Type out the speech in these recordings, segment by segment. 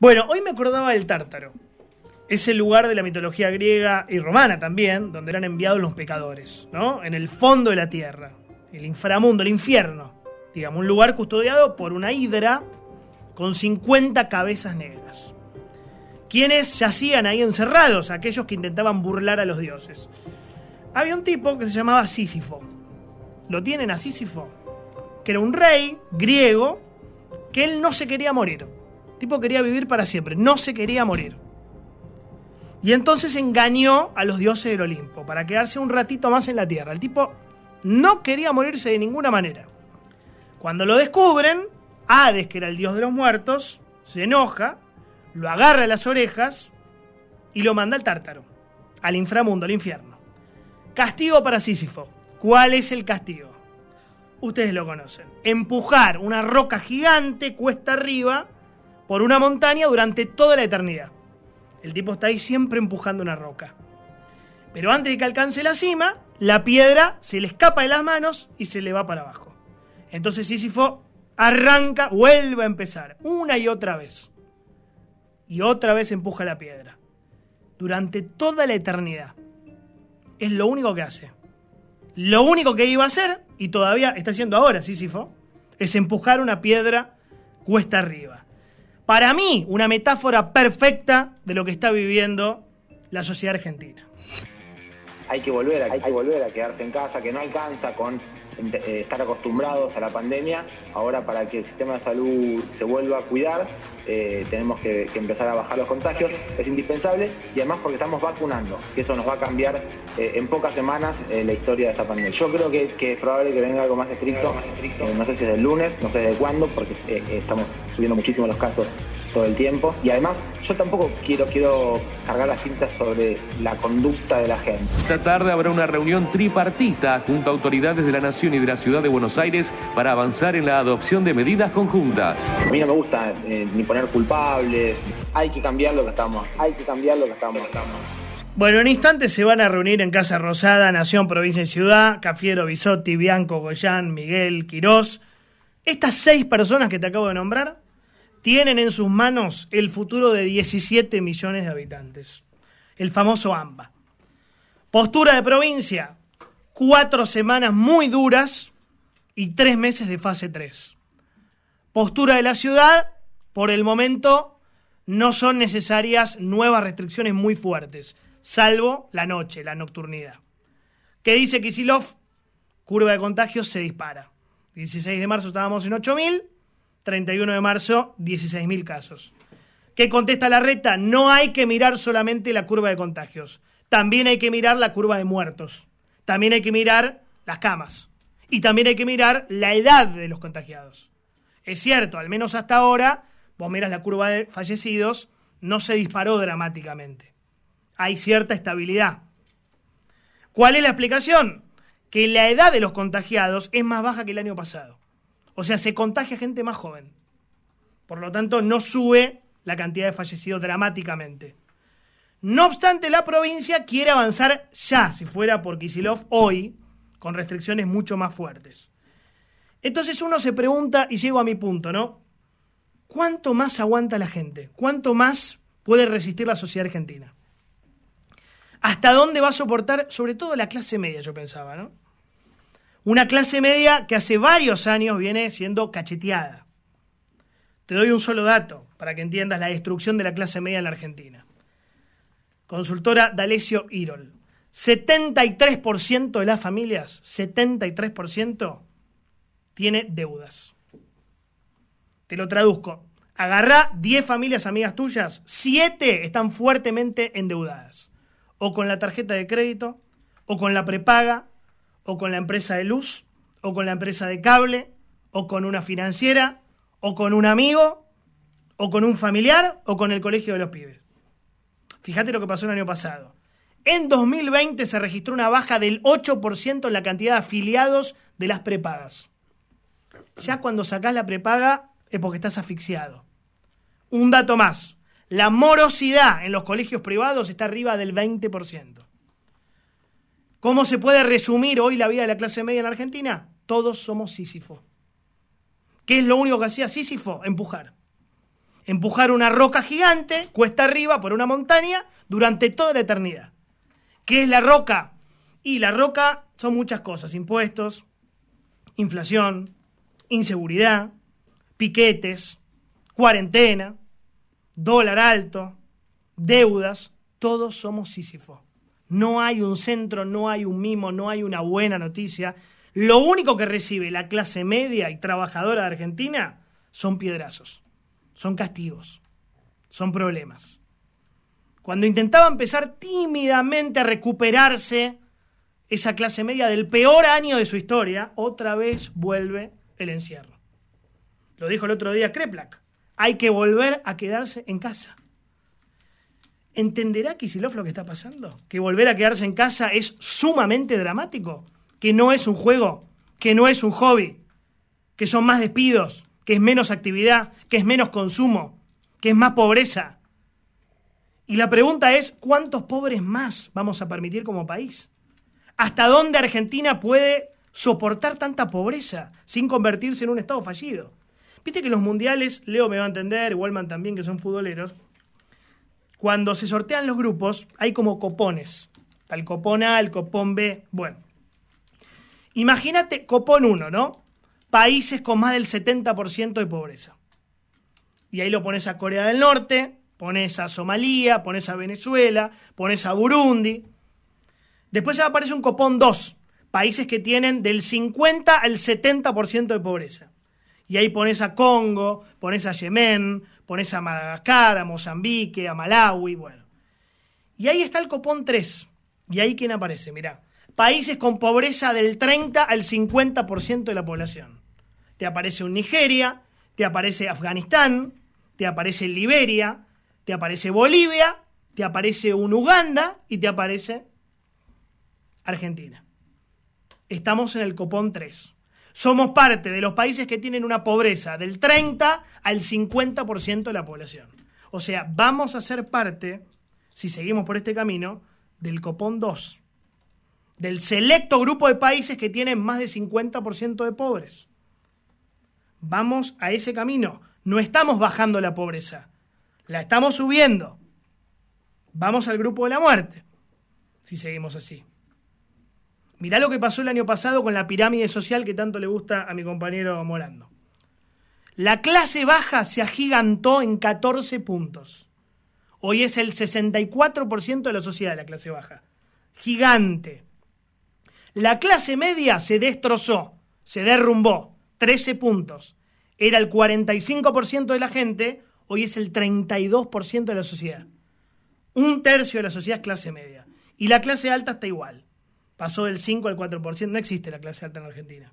Bueno, hoy me acordaba del Tártaro. Es el lugar de la mitología griega y romana también, donde eran enviados los pecadores, ¿no? En el fondo de la tierra, el inframundo, el infierno. Digamos, un lugar custodiado por una hidra con 50 cabezas negras. Quienes yacían ahí encerrados, aquellos que intentaban burlar a los dioses. Había un tipo que se llamaba Sísifo. Lo tienen a Sísifo, que era un rey griego que él no se quería morir tipo quería vivir para siempre, no se quería morir. Y entonces engañó a los dioses del Olimpo para quedarse un ratito más en la tierra. El tipo no quería morirse de ninguna manera. Cuando lo descubren, Hades, que era el dios de los muertos, se enoja, lo agarra a las orejas y lo manda al tártaro, al inframundo, al infierno. Castigo para Sísifo. ¿Cuál es el castigo? Ustedes lo conocen. Empujar una roca gigante cuesta arriba por una montaña durante toda la eternidad. El tipo está ahí siempre empujando una roca. Pero antes de que alcance la cima, la piedra se le escapa de las manos y se le va para abajo. Entonces Sísifo arranca, vuelve a empezar, una y otra vez. Y otra vez empuja la piedra. Durante toda la eternidad. Es lo único que hace. Lo único que iba a hacer, y todavía está haciendo ahora Sísifo, es empujar una piedra cuesta arriba para mí, una metáfora perfecta de lo que está viviendo la sociedad argentina. Hay que volver, a, hay que volver a quedarse en casa, que no alcanza con eh, estar acostumbrados a la pandemia, ahora para que el sistema de salud se vuelva a cuidar, eh, tenemos que, empezar a bajar los contagios, es indispensable y además porque estamos vacunando, que eso nos va a cambiar eh, en pocas semanas la historia de esta pandemia. Yo creo que, es probable que venga algo más estricto, no sé si es el lunes, no sé de cuándo, porque estamos subiendo muchísimo los casos todo el tiempo. Y además, yo tampoco quiero, quiero cargar las cintas sobre la conducta de la gente. Esta tarde habrá una reunión tripartita junto a autoridades de la Nación y de la Ciudad de Buenos Aires para avanzar en la adopción de medidas conjuntas. A mí no me gusta eh, ni poner culpables. Hay que cambiar lo que estamos. Hay que cambiar lo que estamos. Bueno, en instantes se van a reunir en Casa Rosada, Nación, Provincia y Ciudad, Cafiero, Bisotti, Bianco, Goyán, Miguel, Quirós. Estas seis personas que te acabo de nombrar tienen en sus manos el futuro de 17 millones de habitantes. El famoso AMBA. Postura de provincia, cuatro semanas muy duras y tres meses de fase 3. Postura de la ciudad, por el momento no son necesarias nuevas restricciones muy fuertes, salvo la noche, la nocturnidad. ¿Qué dice Kisilov? Curva de contagios se dispara. 16 de marzo estábamos en 8000, 31 de marzo, 16.000 casos. ¿Qué contesta la reta? No hay que mirar solamente la curva de contagios. También hay que mirar la curva de muertos. También hay que mirar las camas. Y también hay que mirar la edad de los contagiados. Es cierto, al menos hasta ahora, vos miras la curva de fallecidos, no se disparó dramáticamente. Hay cierta estabilidad. ¿Cuál es la explicación? Que la edad de los contagiados es más baja que el año pasado. O sea, se contagia gente más joven. Por lo tanto, no sube la cantidad de fallecidos dramáticamente. No obstante, la provincia quiere avanzar ya, si fuera por Kisilov hoy, con restricciones mucho más fuertes. Entonces uno se pregunta, y llego a mi punto, ¿no? ¿Cuánto más aguanta la gente? ¿Cuánto más puede resistir la sociedad argentina? ¿Hasta dónde va a soportar, sobre todo la clase media, yo pensaba, ¿no? Una clase media que hace varios años viene siendo cacheteada. Te doy un solo dato para que entiendas la destrucción de la clase media en la Argentina. Consultora D'Alessio Irol. 73% de las familias, 73% tiene deudas. Te lo traduzco. Agarrá 10 familias amigas tuyas, 7 están fuertemente endeudadas. O con la tarjeta de crédito, o con la prepaga, o con la empresa de luz, o con la empresa de cable, o con una financiera, o con un amigo, o con un familiar, o con el colegio de los pibes. Fíjate lo que pasó el año pasado. En 2020 se registró una baja del 8% en la cantidad de afiliados de las prepagas. Ya cuando sacás la prepaga es porque estás asfixiado. Un dato más. La morosidad en los colegios privados está arriba del 20%. ¿Cómo se puede resumir hoy la vida de la clase media en Argentina? Todos somos Sísifo. ¿Qué es lo único que hacía Sísifo? Empujar. Empujar una roca gigante, cuesta arriba, por una montaña, durante toda la eternidad. ¿Qué es la roca? Y la roca son muchas cosas, impuestos, inflación, inseguridad, piquetes, cuarentena, dólar alto, deudas, todos somos Sísifo. No hay un centro, no hay un mimo, no hay una buena noticia. Lo único que recibe la clase media y trabajadora de Argentina son piedrazos, son castigos, son problemas. Cuando intentaba empezar tímidamente a recuperarse esa clase media del peor año de su historia, otra vez vuelve el encierro. Lo dijo el otro día Kreplak. Hay que volver a quedarse en casa. ¿Entenderá Kisilov lo que está pasando? ¿Que volver a quedarse en casa es sumamente dramático? ¿Que no es un juego? ¿Que no es un hobby? ¿Que son más despidos? ¿Que es menos actividad? ¿Que es menos consumo? ¿Que es más pobreza? Y la pregunta es, ¿cuántos pobres más vamos a permitir como país? ¿Hasta dónde Argentina puede soportar tanta pobreza sin convertirse en un Estado fallido? Viste que los mundiales, Leo me va a entender, Wallman también, que son futboleros, cuando se sortean los grupos, hay como copones. tal copón A, el copón B. Bueno, imagínate copón 1, ¿no? Países con más del 70% de pobreza. Y ahí lo pones a Corea del Norte, pones a Somalia, pones a Venezuela, pones a Burundi. Después aparece un copón 2, países que tienen del 50 al 70% de pobreza. Y ahí pones a Congo, pones a Yemen, Pones a Madagascar, a Mozambique, a Malawi, bueno. Y ahí está el copón 3. Y ahí quién aparece, mirá. Países con pobreza del 30 al 50% de la población. Te aparece un Nigeria, te aparece Afganistán, te aparece Liberia, te aparece Bolivia, te aparece un Uganda y te aparece Argentina. Estamos en el copón 3 somos parte de los países que tienen una pobreza del 30 al 50% de la población. O sea, vamos a ser parte, si seguimos por este camino, del Copón 2, del selecto grupo de países que tienen más de 50% de pobres. Vamos a ese camino. No estamos bajando la pobreza, la estamos subiendo. Vamos al grupo de la muerte, si seguimos así. Mirá lo que pasó el año pasado con la pirámide social que tanto le gusta a mi compañero Morando. La clase baja se agigantó en 14 puntos. Hoy es el 64% de la sociedad de la clase baja. Gigante. La clase media se destrozó, se derrumbó. 13 puntos. Era el 45% de la gente, hoy es el 32% de la sociedad. Un tercio de la sociedad es clase media. Y la clase alta está igual pasó del 5 al 4%, no existe la clase alta en Argentina.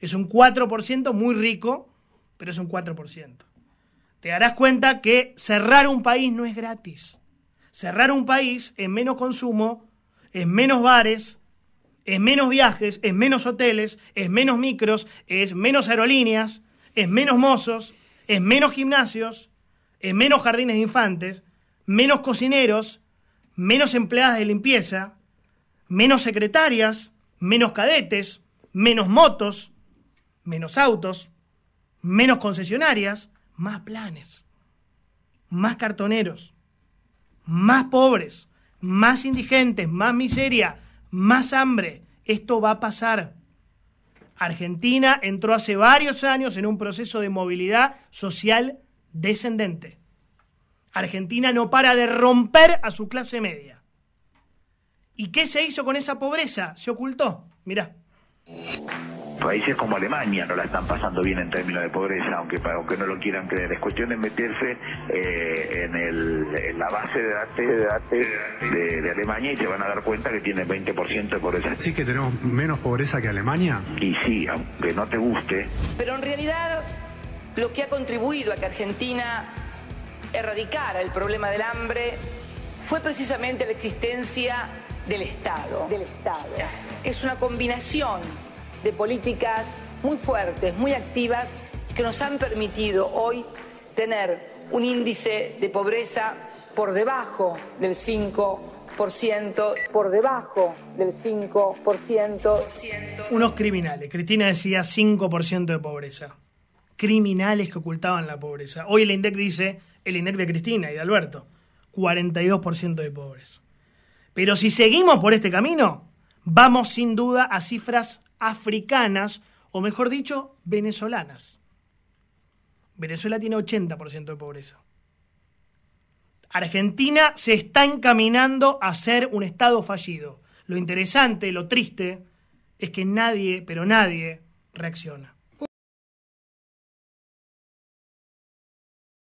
Es un 4% muy rico, pero es un 4%. Te darás cuenta que cerrar un país no es gratis. Cerrar un país en menos consumo, en menos bares, en menos viajes, en menos hoteles, en menos micros, es menos aerolíneas, es menos mozos, es menos gimnasios, es menos jardines de infantes, menos cocineros, menos empleadas de limpieza, menos secretarias, menos cadetes, menos motos, menos autos, menos concesionarias, más planes, más cartoneros, más pobres, más indigentes, más miseria, más hambre. Esto va a pasar. Argentina entró hace varios años en un proceso de movilidad social descendente. Argentina no para de romper a su clase media. ¿Y qué se hizo con esa pobreza? Se ocultó. Mirá. Países como Alemania no la están pasando bien en términos de pobreza, aunque, aunque no lo quieran creer. Es cuestión de meterse eh, en, la base de datos de, de, Alemania y se van a dar cuenta que tiene 20% de pobreza. ¿Sí que tenemos menos pobreza que Alemania? Y sí, aunque no te guste. Pero en realidad lo que ha contribuido a que Argentina erradicara el problema del hambre fue precisamente la existencia del Estado. Del Estado. Es una combinación de políticas muy fuertes, muy activas, que nos han permitido hoy tener un índice de pobreza por debajo del 5%, por debajo del 5%. Unos criminales. Cristina decía 5% de pobreza. Criminales que ocultaban la pobreza. Hoy el INDEC dice, el INDEC de Cristina y de Alberto, 42% de pobres. Pero si seguimos por este camino, vamos sin duda a cifras africanas, o mejor dicho, venezolanas. Venezuela tiene 80% de pobreza. Argentina se está encaminando a ser un Estado fallido. Lo interesante, lo triste, es que nadie, pero nadie, reacciona.